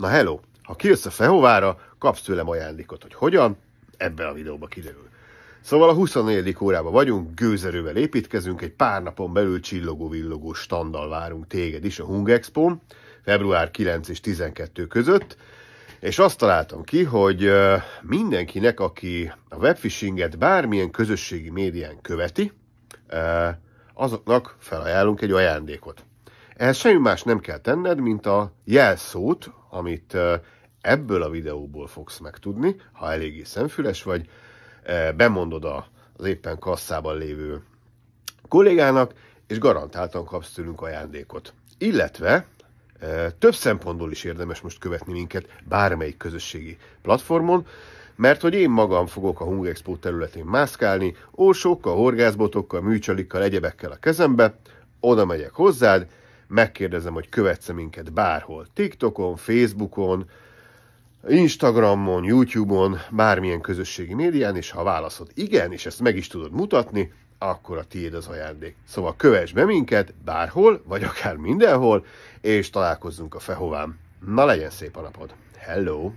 Na hello, ha kijössz a Fehovára, kapsz tőlem ajándékot, hogy hogyan, ebbe a videóba kiderül. Szóval a 24. órában vagyunk, gőzerővel építkezünk, egy pár napon belül csillogó-villogó standal várunk téged is a Hungexpo, február 9 és 12 között, és azt találtam ki, hogy mindenkinek, aki a webfishinget bármilyen közösségi médián követi, azoknak felajánlunk egy ajándékot. Ehhez semmi más nem kell tenned, mint a jelszót, amit ebből a videóból fogsz megtudni, ha eléggé szemfüles vagy, bemondod az éppen kasszában lévő kollégának, és garantáltan kapsz tőlünk ajándékot. Illetve több szempontból is érdemes most követni minket bármelyik közösségi platformon, mert hogy én magam fogok a Hung Expo területén mászkálni, ósókkal, horgászbotokkal, műcsalikkal, egyebekkel a kezembe, oda megyek hozzád, megkérdezem, hogy követsz minket bárhol. TikTokon, Facebookon, Instagramon, YouTube-on, bármilyen közösségi médián, és ha válaszod igen, és ezt meg is tudod mutatni, akkor a tiéd az ajándék. Szóval kövess be minket bárhol, vagy akár mindenhol, és találkozzunk a Fehován. Na legyen szép a napod! Hello!